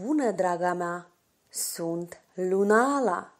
Bună, draga mea! Sunt Lunala!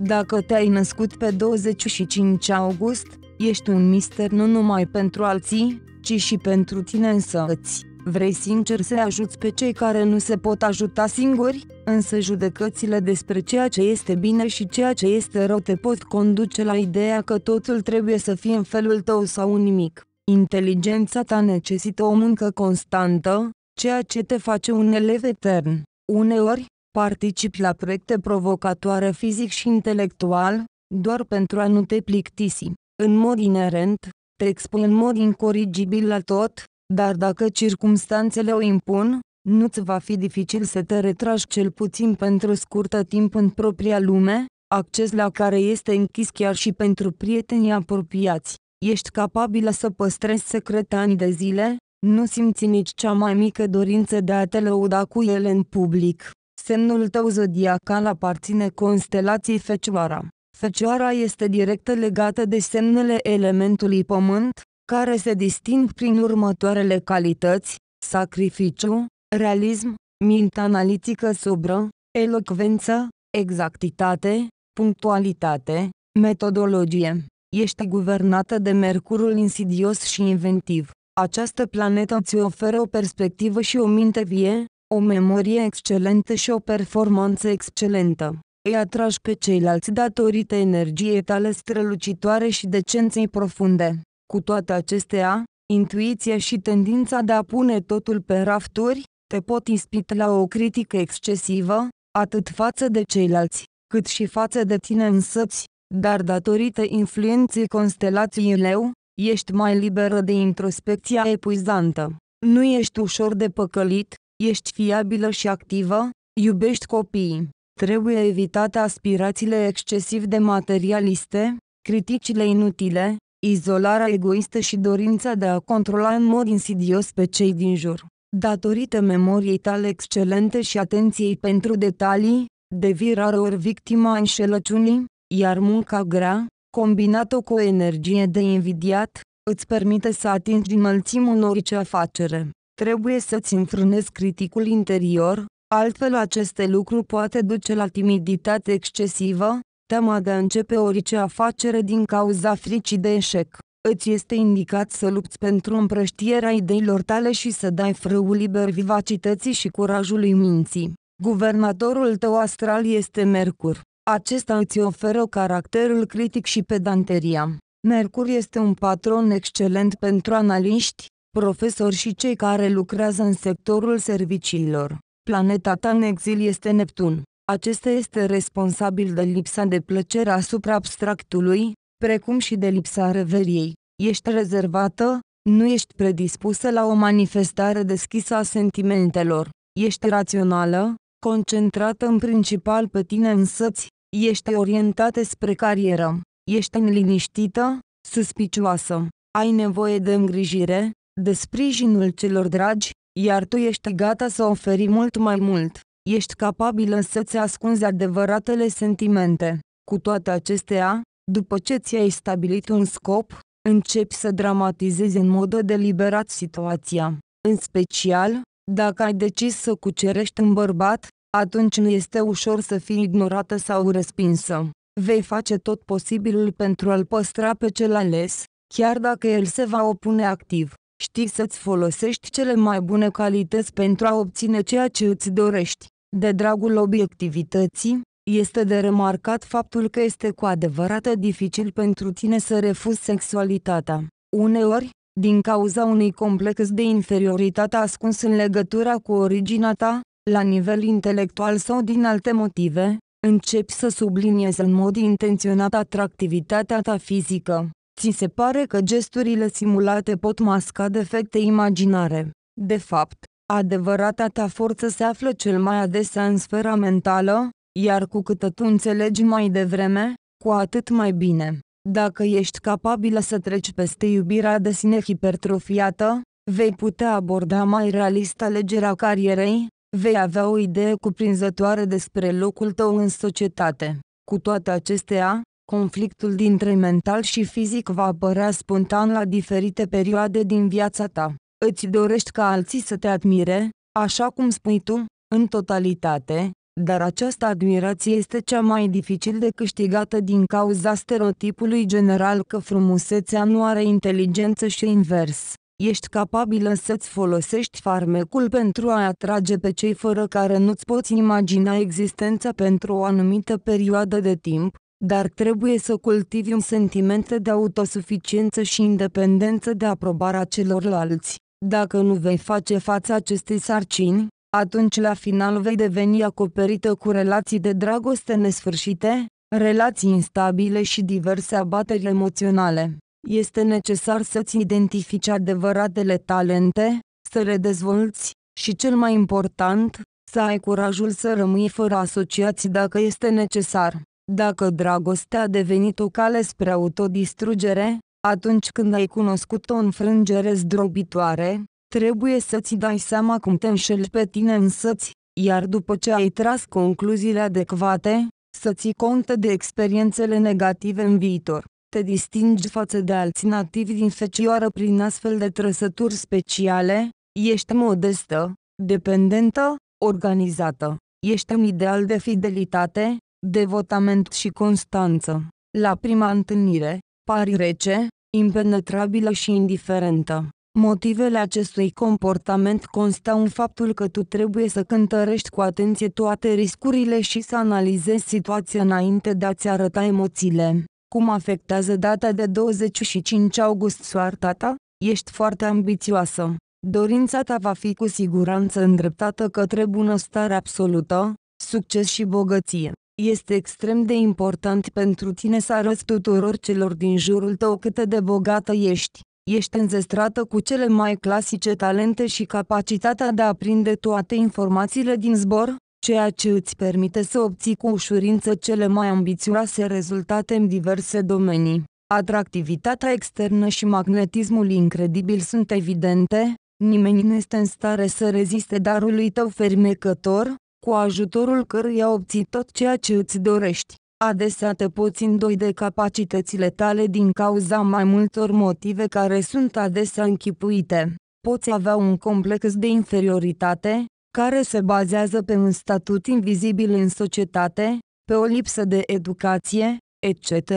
Dacă te-ai născut pe 25 august, ești un mister nu numai pentru alții, ci și pentru tine îți. Vrei sincer să ajuți pe cei care nu se pot ajuta singuri, însă judecățile despre ceea ce este bine și ceea ce este rău te pot conduce la ideea că totul trebuie să fie în felul tău sau nimic. Inteligența ta necesită o muncă constantă, ceea ce te face un elev etern. Uneori, participi la proiecte provocatoare fizic și intelectual, doar pentru a nu te plictisi. În mod inerent, te expui în mod incorrigibil la tot, dar dacă circumstanțele o impun, nu-ți va fi dificil să te retragi cel puțin pentru scurtă timp în propria lume, acces la care este închis chiar și pentru prietenii apropiați. Ești capabilă să păstrezi secret ani de zile, nu simți nici cea mai mică dorință de a te lăuda cu ele în public. Semnul tău zodiacal aparține constelației Fecioara. Fecioara este direct legată de semnele elementului pământ, care se disting prin următoarele calități, sacrificiu, realism, minte analitică sobră, elocvență, exactitate, punctualitate, metodologie. Ești guvernată de mercurul insidios și inventiv. Această planetă îți oferă o perspectivă și o minte vie, o memorie excelentă și o performanță excelentă. Îi atragi pe ceilalți datorită energiei tale strălucitoare și decenței profunde. Cu toate acestea, intuiția și tendința de a pune totul pe rafturi, te pot ispit la o critică excesivă, atât față de ceilalți, cât și față de tine însăți, dar datorită influenței constelației leu, ești mai liberă de introspecția epuizantă. Nu ești ușor de păcălit, ești fiabilă și activă, iubești copiii. Trebuie evitate aspirațiile excesiv de materialiste, criticile inutile, izolarea egoistă și dorința de a controla în mod insidios pe cei din jur. Datorită memoriei tale excelente și atenției pentru detalii, devii rareori victima înșelăciunii, iar munca grea, combinată cu o energie de invidiat, îți permite să atingi înălțimul orice afacere. Trebuie să-ți înfrânezi criticul interior, altfel aceste lucruri poate duce la timiditate excesivă, teama de a începe orice afacere din cauza fricii de eșec. Îți este indicat să lupți pentru împrăștierea ideilor tale și să dai frâul liber vivacității și curajului minții. Guvernatorul tău astral este Mercur. Acesta îți oferă caracterul critic și pedanteria. Mercur este un patron excelent pentru analiști, profesori și cei care lucrează în sectorul serviciilor. Planeta ta în exil este Neptun. Acesta este responsabil de lipsa de plăcere asupra abstractului, precum și de lipsa reveriei. Ești rezervată, nu ești predispusă la o manifestare deschisă a sentimentelor. Ești rațională, concentrată în principal pe tine însăți, Ești orientată spre carieră. Ești înliniștită, suspicioasă. Ai nevoie de îngrijire, de sprijinul celor dragi, iar tu ești gata să oferi mult mai mult. Ești capabilă să-ți ascunzi adevăratele sentimente. Cu toate acestea, după ce ți-ai stabilit un scop, începi să dramatizezi în mod deliberat situația. În special, dacă ai decis să cucerești un bărbat, atunci nu este ușor să fii ignorată sau respinsă. Vei face tot posibilul pentru a-l păstra pe cel ales, chiar dacă el se va opune activ. Știi să-ți folosești cele mai bune calități pentru a obține ceea ce îți dorești. De dragul obiectivității, este de remarcat faptul că este cu adevărat dificil pentru tine să refuzi sexualitatea. Uneori, din cauza unui complex de inferioritate ascuns în legătura cu originea ta, la nivel intelectual sau din alte motive, începi să subliniezi în mod intenționat atractivitatea ta fizică. Ți se pare că gesturile simulate pot masca defecte imaginare. De fapt, adevărata ta forță se află cel mai adesea în sfera mentală, iar cu cât tu înțelegi mai devreme, cu atât mai bine. Dacă ești capabilă să treci peste iubirea de sine hipertrofiată, vei putea aborda mai realist alegerea carierei, vei avea o idee cuprinzătoare despre locul tău în societate. Cu toate acestea, conflictul dintre mental și fizic va apărea spontan la diferite perioade din viața ta. Îți dorești ca alții să te admire, așa cum spui tu, în totalitate, dar această admirație este cea mai dificil de câștigată din cauza stereotipului general că frumusețea nu are inteligență și invers. Ești capabilă să-ți folosești farmecul pentru a atrage pe cei fără care nu-ți poți imagina existența pentru o anumită perioadă de timp, dar trebuie să cultivi un sentiment de autosuficiență și independență de aprobarea celorlalți. Dacă nu vei face față acestei sarcini, atunci la final vei deveni acoperită cu relații de dragoste nesfârșite, relații instabile și diverse abateri emoționale. Este necesar să-ți identifici adevăratele talente, să le dezvolți și cel mai important, să ai curajul să rămâi fără asociați dacă este necesar. Dacă dragostea a devenit o cale spre autodistrugere, atunci când ai cunoscut o înfrângere zdrobitoare, trebuie să-ți dai seama cum te înșeli pe tine însăți, iar după ce ai tras concluziile adecvate, să ți conte de experiențele negative în viitor. Te distingi față de alții nativi din fecioară prin astfel de trăsături speciale, ești modestă, dependentă, organizată, ești un ideal de fidelitate, devotament și constanță. La prima întâlnire, pari rece, impenetrabilă și indiferentă. Motivele acestui comportament constau în faptul că tu trebuie să cântărești cu atenție toate riscurile și să analizezi situația înainte de a-ți arăta emoțiile. Cum afectează data de 25 august soarta ta? Ești foarte ambițioasă. Dorința ta va fi cu siguranță îndreptată către bunăstare absolută, succes și bogăție. Este extrem de important pentru tine să arăți tuturor celor din jurul tău cât de bogată ești. Ești înzestrată cu cele mai clasice talente și capacitatea de a prinde toate informațiile din zbor, ceea ce îți permite să obții cu ușurință cele mai ambițioase rezultate în diverse domenii. Atractivitatea externă și magnetismul incredibil sunt evidente, nimeni nu este în stare să reziste darului tău fermecător, cu ajutorul căruia obții tot ceea ce îți dorești. Adesea te poți îndoi de capacitățile tale din cauza mai multor motive care sunt adesea închipuite. Poți avea un complex de inferioritate, care se bazează pe un statut invizibil în societate, pe o lipsă de educație, etc.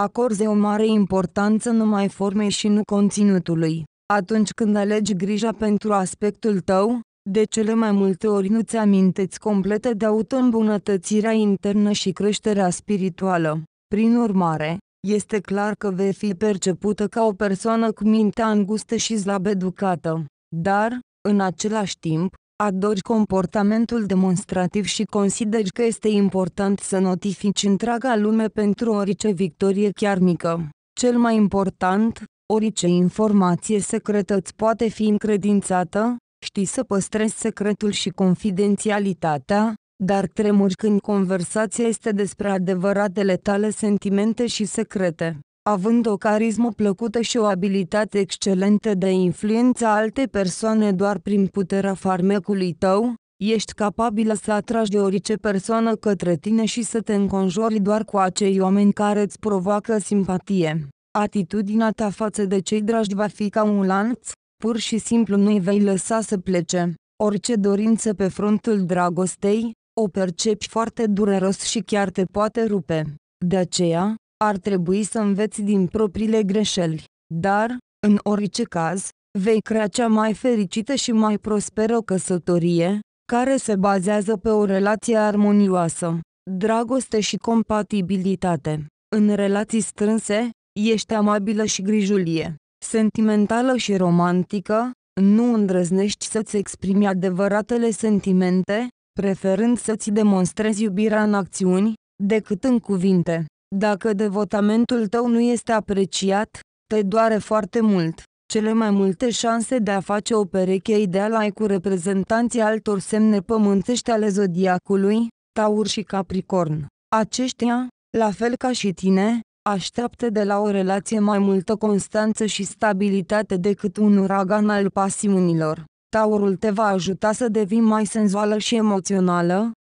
Acorde o mare importanță numai formei și nu conținutului. Atunci când alegi grija pentru aspectul tău, de cele mai multe ori nu-ți aminteți complete de auto-îmbunătățirea internă și creșterea spirituală. Prin urmare, este clar că vei fi percepută ca o persoană cu mintea îngustă și slab educată. Dar, în același timp, adori comportamentul demonstrativ și consideri că este important să notifici întreaga lume pentru orice victorie chiar mică. Cel mai important, orice informație secretă îți poate fi încredințată, știi să păstrezi secretul și confidențialitatea, dar tremuri când conversația este despre adevăratele tale sentimente și secrete având o carismă plăcută și o abilitate excelentă de a influența alte persoane doar prin puterea farmecului tău, ești capabilă să atragi orice persoană către tine și să te înconjori doar cu acei oameni care îți provoacă simpatie. Atitudinea ta față de cei dragi va fi ca un lanț, pur și simplu nu-i vei lăsa să plece. Orice dorință pe frontul dragostei, o percepi foarte dureros și chiar te poate rupe. De aceea, ar trebui să înveți din propriile greșeli, dar, în orice caz, vei crea cea mai fericită și mai prosperă căsătorie, care se bazează pe o relație armonioasă, dragoste și compatibilitate. În relații strânse, ești amabilă și grijulie, sentimentală și romantică, nu îndrăznești să-ți exprimi adevăratele sentimente, preferând să-ți demonstrezi iubirea în acțiuni, decât în cuvinte. Dacă devotamentul tău nu este apreciat, te doare foarte mult. Cele mai multe șanse de a face o pereche ideală ai cu reprezentanții altor semne pământești ale zodiacului, Taur și Capricorn. Aceștia, la fel ca și tine, așteaptă de la o relație mai multă constanță și stabilitate decât un uragan al pasiunilor. Taurul te va ajuta să devii mai senzuală și emoțională,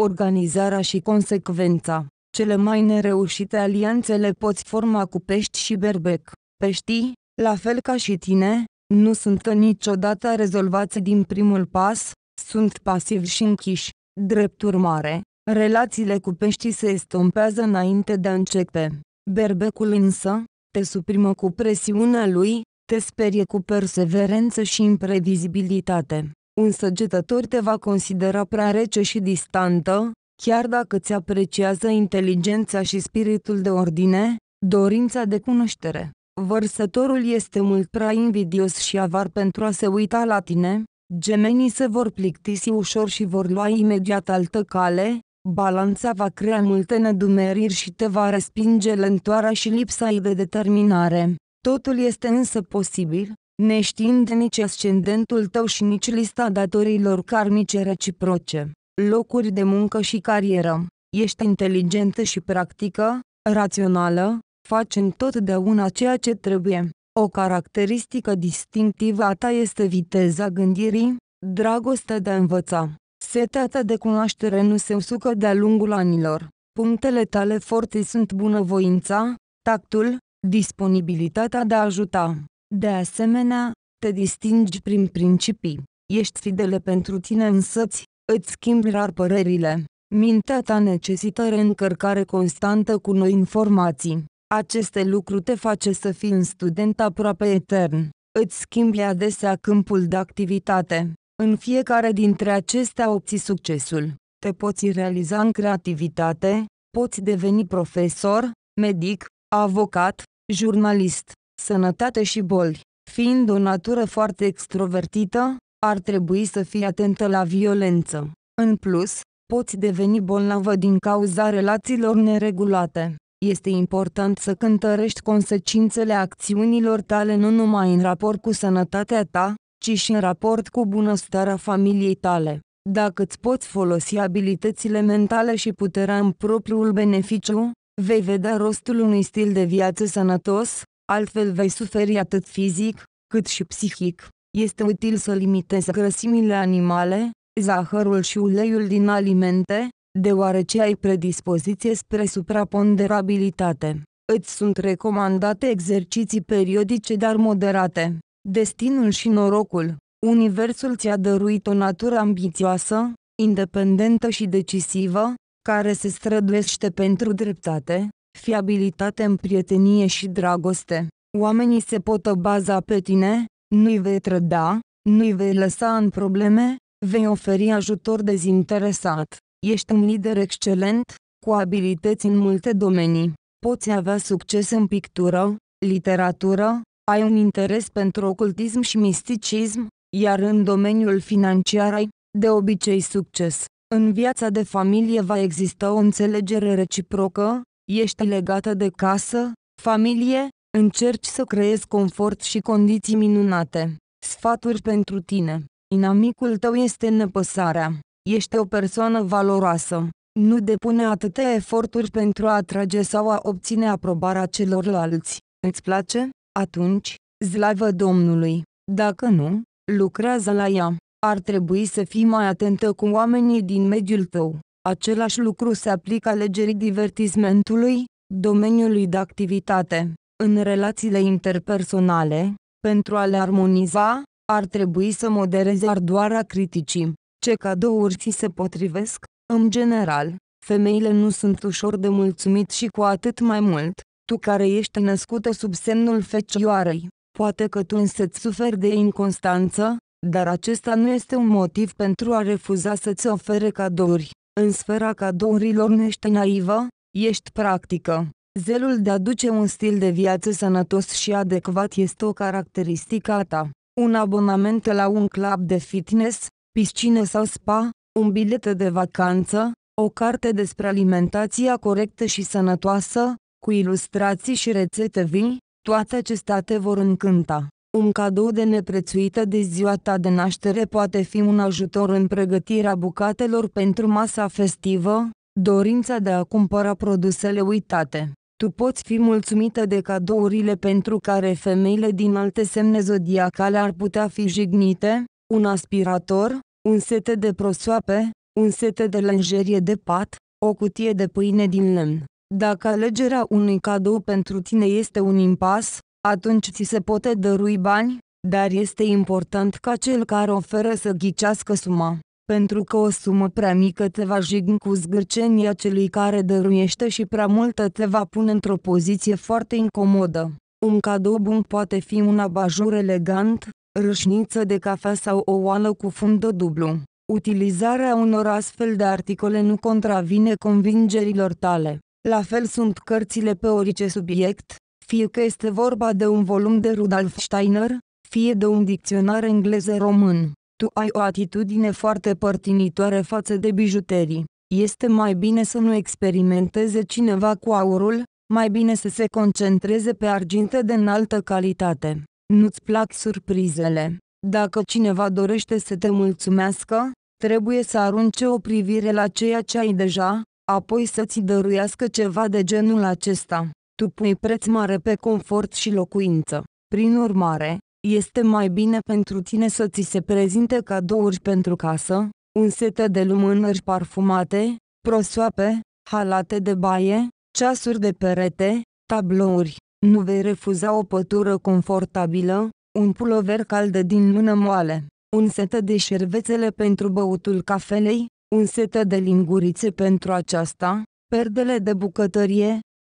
organizarea și consecvența. Cele mai nereușite alianțe le poți forma cu pești și berbec. Peștii, la fel ca și tine, nu sunt niciodată rezolvați din primul pas, sunt pasivi și închiși. Drept urmare, relațiile cu peștii se estompează înainte de a începe. Berbecul însă, te suprimă cu presiunea lui, te sperie cu perseverență și imprevizibilitate. Un săgetător te va considera prea rece și distantă, chiar dacă ți apreciază inteligența și spiritul de ordine, dorința de cunoaștere. Vărsătorul este mult prea invidios și avar pentru a se uita la tine, gemenii se vor plictisi ușor și vor lua imediat altă cale, balanța va crea multe nedumeriri și te va respinge lentoarea și lipsa ei de determinare. Totul este însă posibil, neștiind nici ascendentul tău și nici lista datorilor karmice reciproce, locuri de muncă și carieră. Ești inteligentă și practică, rațională, faci întotdeauna ceea ce trebuie. O caracteristică distinctivă a ta este viteza gândirii, dragostea de a învăța. Setea ta de cunoaștere nu se usucă de-a lungul anilor. Punctele tale forte sunt bunăvoința, tactul, disponibilitatea de a ajuta, de asemenea, te distingi prin principii. Ești fidele pentru tine însăți, îți schimbi rar părerile. Mintea ta necesită reîncărcare constantă cu noi informații. Aceste lucruri te face să fii un student aproape etern. Îți schimbi adesea câmpul de activitate. În fiecare dintre acestea obții succesul. Te poți realiza în creativitate, poți deveni profesor, medic, avocat, jurnalist sănătate și boli. Fiind o natură foarte extrovertită, ar trebui să fii atentă la violență. În plus, poți deveni bolnavă din cauza relațiilor neregulate. Este important să cântărești consecințele acțiunilor tale nu numai în raport cu sănătatea ta, ci și în raport cu bunăstarea familiei tale. Dacă îți poți folosi abilitățile mentale și puterea în propriul beneficiu, vei vedea rostul unui stil de viață sănătos, altfel vei suferi atât fizic, cât și psihic. Este util să limitezi grăsimile animale, zahărul și uleiul din alimente, deoarece ai predispoziție spre supraponderabilitate. Îți sunt recomandate exerciții periodice dar moderate. Destinul și norocul Universul ți-a dăruit o natură ambițioasă, independentă și decisivă, care se străduiește pentru dreptate, fiabilitate în prietenie și dragoste. Oamenii se pot baza pe tine, nu-i vei trăda, nu-i vei lăsa în probleme, vei oferi ajutor dezinteresat. Ești un lider excelent, cu abilități în multe domenii. Poți avea succes în pictură, literatură, ai un interes pentru ocultism și misticism, iar în domeniul financiar ai, de obicei, succes. În viața de familie va exista o înțelegere reciprocă, Ești legată de casă, familie, încerci să creezi confort și condiții minunate. Sfaturi pentru tine. Inamicul tău este nepăsarea. Ești o persoană valoroasă. Nu depune atâtea eforturi pentru a atrage sau a obține aprobarea celorlalți. Îți place? Atunci, slavă Domnului! Dacă nu, lucrează la ea. Ar trebui să fii mai atentă cu oamenii din mediul tău. Același lucru se aplică alegerii divertismentului, domeniului de activitate. În relațiile interpersonale, pentru a le armoniza, ar trebui să modereze ardoarea criticii. Ce cadouri ți se potrivesc? În general, femeile nu sunt ușor de mulțumit și cu atât mai mult, tu care ești născută sub semnul fecioarei. Poate că tu însă-ți suferi de inconstanță, dar acesta nu este un motiv pentru a refuza să-ți ofere cadouri. În sfera cadourilor nești naivă, ești practică. Zelul de a duce un stil de viață sănătos și adecvat este o caracteristică a ta. Un abonament la un club de fitness, piscină sau spa, un bilet de vacanță, o carte despre alimentația corectă și sănătoasă, cu ilustrații și rețete vii, toate acestea te vor încânta. Un cadou de neprețuită de ziua ta de naștere poate fi un ajutor în pregătirea bucatelor pentru masa festivă, dorința de a cumpăra produsele uitate. Tu poți fi mulțumită de cadourile pentru care femeile din alte semne zodiacale ar putea fi jignite, un aspirator, un set de prosoape, un set de lenjerie de pat, o cutie de pâine din lemn. Dacă alegerea unui cadou pentru tine este un impas, atunci ți se poate dărui bani, dar este important ca cel care oferă să ghicească suma, pentru că o sumă prea mică te va jigni cu zgârcenia celui care dăruiește și prea multă te va pune într-o poziție foarte incomodă. Un cadou bun poate fi un abajur elegant, râșniță de cafea sau o oală cu fundă dublu. Utilizarea unor astfel de articole nu contravine convingerilor tale. La fel sunt cărțile pe orice subiect, fie că este vorba de un volum de Rudolf Steiner, fie de un dicționar engleză-român. Tu ai o atitudine foarte părtinitoare față de bijuterii. Este mai bine să nu experimenteze cineva cu aurul, mai bine să se concentreze pe arginte de înaltă calitate. Nu-ți plac surprizele. Dacă cineva dorește să te mulțumească, trebuie să arunce o privire la ceea ce ai deja, apoi să-ți dăruiască ceva de genul acesta tu pui preț mare pe confort și locuință. Prin urmare, este mai bine pentru tine să ți se prezinte cadouri pentru casă, un set de lumânări parfumate, prosoape, halate de baie, ceasuri de perete, tablouri. Nu vei refuza o pătură confortabilă, un pulover cald din lună moale, un set de șervețele pentru băutul cafelei, un set de lingurițe pentru aceasta, perdele de bucătărie,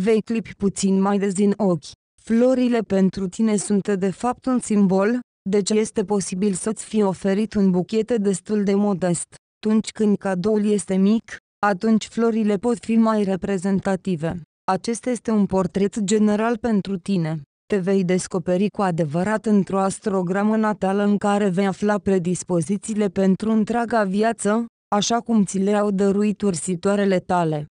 Vei clipi puțin mai des din ochi. Florile pentru tine sunt de fapt un simbol, deci este posibil să-ți fie oferit un buchet destul de modest. Atunci când cadoul este mic, atunci florile pot fi mai reprezentative. Acesta este un portret general pentru tine. Te vei descoperi cu adevărat într-o astrogramă natală în care vei afla predispozițiile pentru întreaga viață, așa cum ți le-au dăruit ursitoarele tale.